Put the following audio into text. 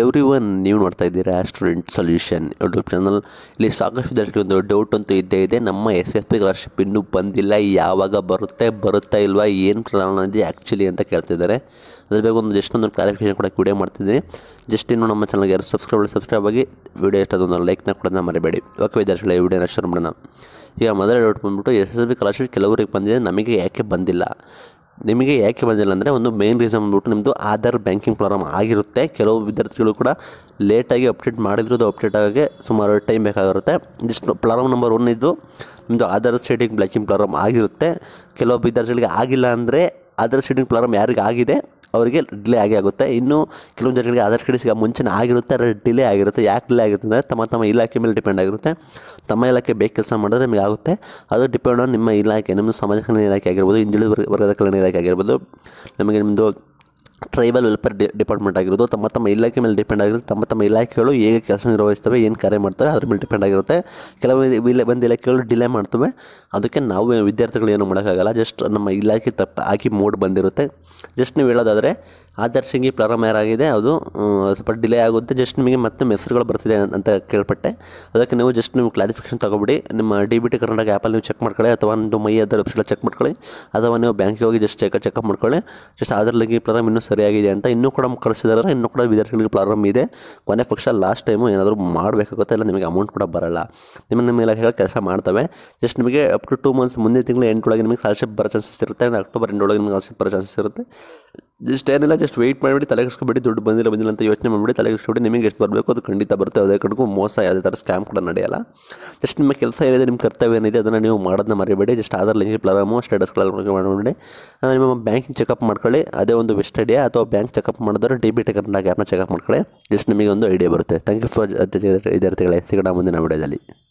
every one ನೀವು ನೋಡ್ತಾ ಇದ್ದೀರಾ ಸ್ಟೂಡೆಂಟ್ ಸೊಲ್ಯೂಷನ್ ಯೂಟ್ಯೂಬ್ ಚಾನಲ್ ಇಲ್ಲಿ ಸಾಕಷ್ಟು ಒಂದು ಡೌಟ್ ಅಂತೂ ಇದ್ದೇ ಇದೆ ನಮ್ಮ ಎಸ್ ಎಸ್ ಪಿ ಸ್ಕಾಲರ್ಶಿಪ್ ಇನ್ನೂ ಬಂದಿಲ್ಲ ಯಾವಾಗ ಬರುತ್ತೆ ಬರುತ್ತಾ ಇಲ್ವಾ ಏನು ಪ್ಲಾನ್ ಆ್ಯಕ್ಚುಲಿ ಅಂತ ಕೇಳ್ತಿದ್ದಾರೆ ಅದ್ರ ಬಗ್ಗೆ ಒಂದು ಜಸ್ಟ್ ಒಂದು ಕ್ಲಾರಿಫಿಕೇಷನ್ ಕೂಡ ವಿಡಿಯೋ ಮಾಡ್ತಿದ್ದೀನಿ ಜಸ್ಟ್ ಇನ್ನು ನಮ್ಮ ಚಾನಲ್ಗೆ ಯಾರು ಸಬ್ಸ್ಕ್ರೈಬ್ ಸಬ್ಸ್ಕ್ರೈಬ್ ಆಗಿ ವಿಡಿಯೋ ಇಷ್ಟೊಂದು ಲೈಕ್ನ ಕೂಡ ಮರಬೇಡಿ ಓಕೆ ವಿದ್ಯಾರ್ಥಿಗಳ ವಿಡಿಯೋನ ಶುರು ಮಾಡೋಣ ಈಗ ಮೊದಲ ಡೌಟ್ ಬಂದ್ಬಿಟ್ಟು ಎಸ್ ಎಸ್ ಬಿ ಕಾಲರ್ಶಿಪ್ ಕೆಲವರಿಗೆ ಬಂದಿದೆ ನಮಗೆ ಯಾಕೆ ಬಂದಿಲ್ಲ ನಿಮಗೆ ಯಾಕೆ ಬಂದಿಲ್ಲ ಅಂದರೆ ಒಂದು ಮೇನ್ ರೀಸನ್ ಬಂದ್ಬಿಟ್ಟು ನಿಮ್ಮದು ಆಧಾರ್ ಬ್ಯಾಂಕಿಂಗ್ ಪ್ರಾಬ್ಲಮ್ ಆಗಿರುತ್ತೆ ಕೆಲವು ವಿದ್ಯಾರ್ಥಿಗಳು ಕೂಡ ಲೇಟಾಗಿ ಅಪ್ಡೇಟ್ ಮಾಡಿದ್ರು ಅದು ಅಪ್ಡೇಟ್ ಆಗೋಕ್ಕೆ ಸುಮಾರು ಟೈಮ್ ಬೇಕಾಗಿರುತ್ತೆ ಜಸ್ಟ್ ಪ್ರಾಬ್ಲಮ್ ನಂಬರ್ ಒನ್ ಇದ್ದು ನಿಮ್ಮದು ಆಧಾರ್ ಸ್ಟೇಟಿಂಗ್ ಬ್ಯಾಂಕಿಂಗ್ ಪ್ರಾಬ್ಲಮ್ ಆಗಿರುತ್ತೆ ಕೆಲವು ವಿದ್ಯಾರ್ಥಿಗಳಿಗೆ ಆಗಿಲ್ಲ ಅಂದರೆ ಆಧಾರ್ ಸೇಟಿಂಗ್ ಪ್ರಾಬ್ಲಮ್ ಯಾರಿಗೆ ಆಗಿದೆ ಅವರಿಗೆ ಡಿಲೇ ಆಗೇ ಆಗುತ್ತೆ ಇನ್ನು ಕೆಲವೊಂದು ಜನಗಳಿಗೆ ಆಧಾರ್ ಕಾರ್ಡ್ ಸಿಗ ಮುಂಚೆನೇ ಆಗಿರುತ್ತೆ ಅದರ ಡಿಲೇ ಆಗಿರುತ್ತೆ ಯಾಕೆ ಡಿಲೇ ಆಗಿರುತ್ತೆ ಅಂದರೆ ತಮ್ಮ ತಮ್ಮ ಇಲಾಖೆ ಮೇಲೆ ಡಿಪೆಂಡ್ ಆಗಿರುತ್ತೆ ತಮ್ಮ ಇಲಾಖೆ ಬೇಕು ಕೆಲಸ ಮಾಡಿದ್ರೆ ನಿಮಗೆ ಆಗುತ್ತೆ ಅದು ಡಿಪೆಂಡ್ ಆನ್ ನಿಮ್ಮ ಇಲಾಖೆ ನಿಮ್ಮ ಸಮಾಜ ಕಲ್ಯಾಣ ಇಲಾಖೆ ಆಗಿರ್ಬೋದು ಹಿಂದುಳಿದ ವರ್ಗದ ಕಲ್ಯಾಣ ಇಲಾಖೆ ಆಗಿರ್ಬೋದು ನಮಗೆ ನಿಮ್ಮದು ಟ್ರೈಬಲ್ ವೆಲ್ಫೇರ್ ಡಿ ಡಿಪಾರ್ಟ್ಮೆಂಟ್ ಆಗಿರೋದು ತಮ್ಮ ತಮ್ಮ ಇಲಾಖೆ ಮೇಲೆ ಡಿಪೆಂಡ್ ಆಗಿರುತ್ತೆ ತಮ್ಮ ತಮ್ಮ ಇಲಾಖೆಗಳು ಹೇಗೆ ಕೆಲಸ ನಿರ್ವಹಿಸ್ತವೆ ಏನು ಕಾರ್ಯ ಮಾಡ್ತವೆ ಅದ್ರ ಮೇಲೆ ಡಿಪೆಂಡ್ ಆಗಿರುತ್ತೆ ಕೆಲವು ಇಲ್ಲ ಬಂದು ಇಲಾಖೆಗಳು ಡಿಲೇ ಮಾಡ್ತವೆ ಅದಕ್ಕೆ ನಾವು ವಿದ್ಯಾರ್ಥಿಗಳು ಏನು ಮಾಡೋಕ್ಕಾಗಲ್ಲ ಜಸ್ಟ್ ನಮ್ಮ ಇಲಾಖೆ ತಪ್ಪು ಹಾಕಿ ಮೋಡ್ ಬಂದಿರುತ್ತೆ ಜಸ್ಟ್ ನೀವು ಹೇಳೋದಾದರೆ ಆದರ್ಶಿಂಗಿ ಪ್ರಾರಂಭ ಯಾರಾಗಿದೆ ಅದು ಸ್ವಲ್ಪ ಡಿಲೇ ಆಗುತ್ತೆ ಜಸ್ಟ್ ನಿಮಗೆ ಮತ್ತೆ ಮೆಸೇಜ್ಗಳು ಬರ್ತಿದೆ ಅಂತ ಕೇಳ್ಪಟ್ಟೆ ಅದಕ್ಕೆ ನೀವು ಜಸ್ಟ್ ನೀವು ಕ್ಲಾರಿಫಿಕೇಷನ್ ತೊಗೊಬಿಡಿ ನಿಮ್ಮ ಡಿ ಬಿ ಟಿ ಕರ್ನಾಟಕ ಆ್ಯಪಲ್ಲಿ ನೀವು ಚೆಕ್ ಮಾಡ್ಕೊಳ್ಳಿ ಅಥವಾ ಒಂದು ಮೈ ಅದರ ವೆಬ್ಸೈಟಲ್ಲಿ ಚೆಕ್ ಮಾಡ್ಕೊಳ್ಳಿ ಅಥವಾ ನೀವು ಬ್ಯಾಂಕಿಗೆ ಹೋಗಿ ಜಸ್ಟ್ ಚೆಕ್ ಚೆಕಪ್ ಮಾಡ್ಕೊಳ್ಳಿ ಜಸ್ಟ್ ಆಧಾರ್ ಲಿಂಗಿ ಪ್ರಾರಂಭ ಇನ್ನೂ ಸರಿಯಾಗಿದೆ ಅಂತ ಇನ್ನೂ ಕೂಡ ಕಳಿಸಿದಾರೆ ಇನ್ನೂ ಕೂಡ ವಿದ್ಯಾರ್ಥಿಗಳಿಗೆ ಪ್ರಾರಂಭ ಇದೆ ಕೊನೆ ಪಕ್ಷ ಲಾಸ್ಟ್ ಟೈಮು ಏನಾದರೂ ಮಾಡಬೇಕಾಗುತ್ತೆ ಇಲ್ಲ ನಿಮಗೆ ಅಮೌಂಟ್ ಕೂಡ ಬರಲ್ಲ ನಿಮ್ಮ ನಿಮ್ಮ ಇಲಾಖೆಗಳು ಕೆಲಸ ಮಾಡ್ತವೆ ಜಸ್ಟ್ ನಿಮಗೆ ಅಪ್ ಟು ಟೂ ಮಂತ್ಸ್ ಮುಂದಿನ ತಿಂಗಳು ಎಂಟೊಳಗೆ ನಿಮಗೆ ಸ್ಕಾಲರ್ಶಿಪ್ ಬರೋ ಚಾನ್ಸಸ್ ಇರುತ್ತೆ ಅಂದರೆ ಅಕ್ಟೋಬರ್ ಎಂಟೊಳಗೆ ನಿಮಗೆ ಸ್ಕಾಲರ್ಶಿಪ್ ಬರೋ ಚಾನ್ಸಸ್ ಇರುತ್ತೆ ಜಸ್ಟ್ ಏನಿಲ್ಲ ಜಸ್ಟ್ ವೆಯ್ಟ್ ಮಾಡಿಬಿಡಿ ತಲೆ ಕೆಡಿಸ್ಕೊಬೇಡಿ ದುಡ್ಡು ಬಂದಿಲ್ಲ ಬಂದಿಲ್ಲ ಅಂತ ಯೋಚನೆ ಮಾಡಿಬಿಡಿ ತಲೆ ಕೆಡಿಸ್ಕೊಬಿಡಿ ನಿಮಗೆ ಎಷ್ಟು ಬರಬೇಕು ಅದು ಖಂಡಿತ ಬರುತ್ತೆ ಅದೇ ಕಡೆಗೂ ಮೋಸ ಯಾವುದೇ ಥರ ಸ್ಕ್ಯಾಮ್ ಕೂಡ ನಡೆಯಲ್ಲ ಜಸ್ಟ್ ನಿಮ್ಮ ಕೆಲಸ ಏನಿದೆ ನಿಮ್ಮ ಕರ್ತವ್ಯ ಏನಿದೆ ಅದನ್ನು ನೀವು ಮಾಡೋದನ್ನ ಮರಿಬೇಡಿ ಜಸ್ಟ್ ಆಧಾರ್ ಲಿಂಕ್ ಪ್ಲಾರಾಮು ಸ್ಟೇಟಸ್ಗಳಲ್ಲಿ ಮಾಡಿಬಿಡಿ ನಿಮ್ಮ ಬ್ಯಾಂಕಿಂಗ್ ಚೆಕಪ್ ಮಾಡ್ಕೊಳ್ಳಿ ಅದೇ ಒಂದು ವೆಸ್ಟ್ ಐಡಿಯಾ ಅಥವಾ ಬ್ಯಾಂಕ್ ಚೆಕಪ್ ಮಾಡಿದ್ರೆ ಡಿ ಬಿ ಟಿ ಕರ್ನಾಟಕ ಯಾರನ್ನ ಚೆಕಪ್ ಮಾಡ್ಕೊಳ್ಳಿ ಜಸ್ಟ್ ನಿಮಗೆ ಒಂದು ಐಡಿಯಾ ಬರುತ್ತೆ ಥ್ಯಾಂಕ್ ಯು ಫಾರ್ ವಿದ್ಯಾರ್ಥಿಗಳೇ ಸಿಗೋಣ ಮುಂದಿನ ವಿಡಿಯೋದಲ್ಲಿ